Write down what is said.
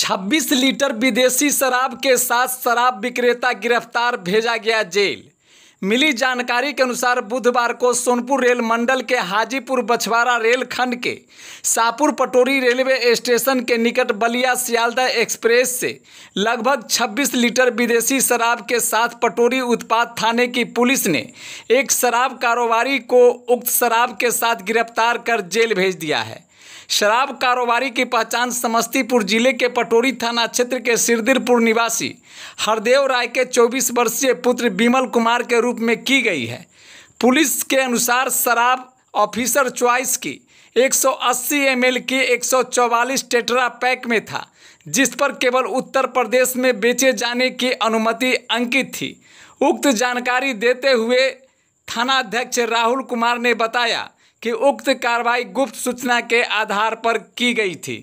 26 litre विदेशी शराब के साथ शराब विक्रेता गिरफ्तार भेजा गया जेल मिली जानकारी के अनुसार बुधवार को सोनपुर रेल मंडल के हाजीपुर बछवारा रेलखंड के सापुर पटोरी रेलवे स्टेशन के निकट बलिया सियालदा एक्सप्रेस से लगभग 26 लीटर विदेशी शराब के साथ पटोरी उत्पाद थाने की पुलिस ने एक शराब कारोबारी को उक्त शराब के साथ गिरफ्तार कर जेल भेज दिया है शराब कारोबारी की पहचान समस्तीपुर जिले के पटोरी थाना क्षेत्र के सिरदिरपुर निवासी हरदेव राय के 24 वर्षीय पुत्र बिमल कुमार के रूप रूप में की गई है पुलिस के अनुसार शराब ऑफिसर च्वाइस की 180 एमएल की 144 टेट्रा पैक में था जिस पर केवल उत्तर प्रदेश में बेचे जाने की अनुमति अंकित थी उक्त जानकारी देते हुए थानाध्यक्ष राहुल कुमार ने बताया कि उक्त कार्रवाई गुप्त सूचना के आधार पर की गई थी